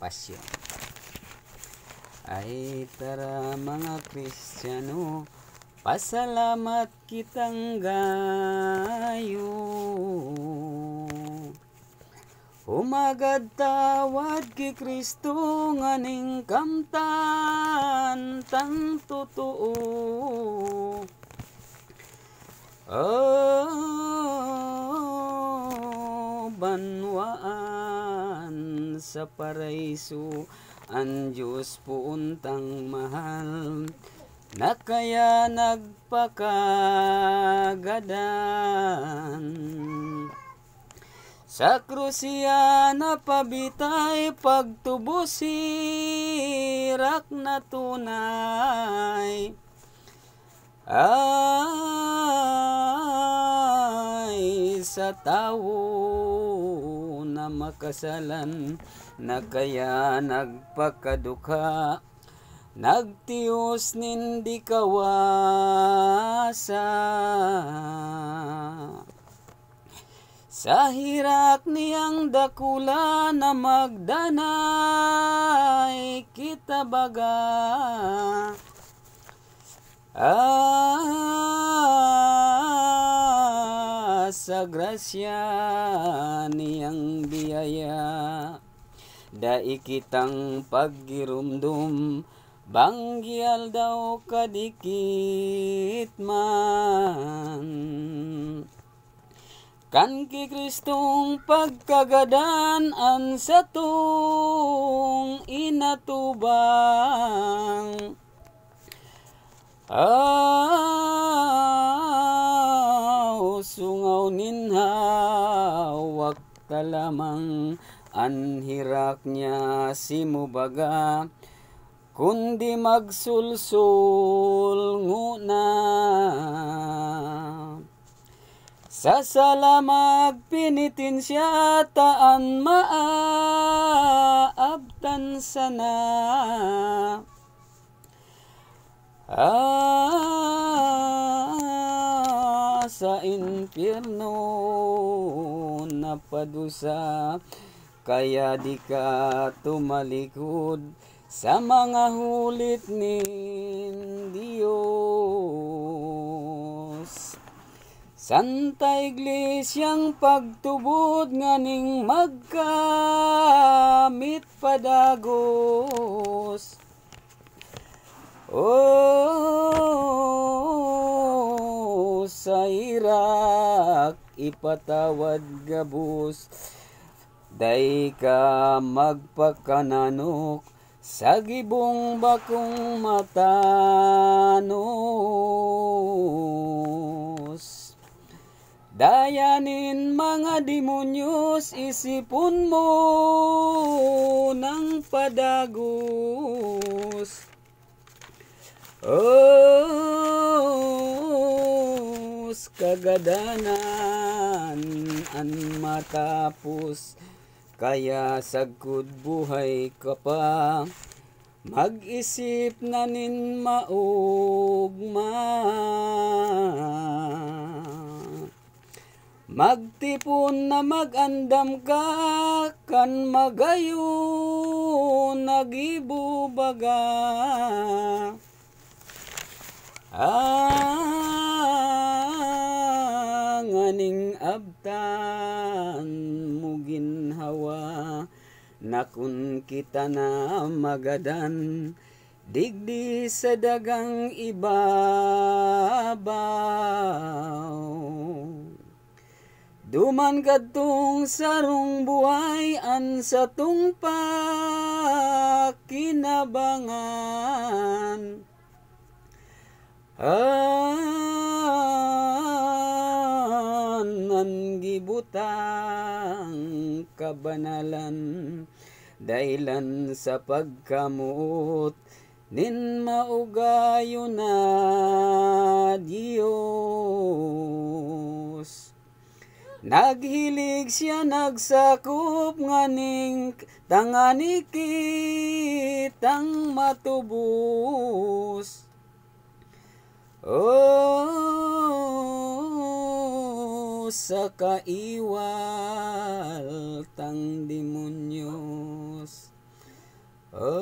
pasyon. Ay tara mga Kristiyano, pasalamat kitang gayo. Umagad tawad kay Kristo nganing kamtan tang totoo. Oh, kanwaan sa paraiso ang Diyos puuntang mahal na kaya nagpakagadan sa krusya na pabitay pagtubusirak na tunay ah sa tao na makasalan na kaya nagpakadukha nagtiyos nindi kawasa sa hirak niyang dakula na magdanay kita baga ah sa grasya niyang biyaya. Dai kitang pagirumdum, banggial daw kadikit man. Kan ki Kristong pagkagadaan sa tong inatubang. Ah, sungaw ninha wakta lamang anhirak niya simubaga kundi magsulsul nguna sa salamag pinitin siya taan maaabtan sana ah sa impyerno napadusa kaya di ka tumalikod sa mga hulit ni Dios Santa Iglesiang pagtubod nganing magkamit padagos. Oh, ipatawad gabus Day ka magpakananok sa gibong bakong matanos. Dayanin mga demonyos, isipon mo ng padagos. Oh, kagadanan an matapos kaya sagud buhay ka pa mag-isip na nin maugma Magtipon na magandam ka kan magayo nagibubaga. Ah. man mo ginhawa na kun kita na magadan digdi sa dagang ibabaw Duman kadtong sarong buhay an sa tong pakinabangan. Ah, kalibutang kabanalan dahilan sa pagkamuot nin maugayo na Dios Naghilig siya nagsakop nganing tanganikit ang matubos Oh sa kaiwal tang demonyos. Oh.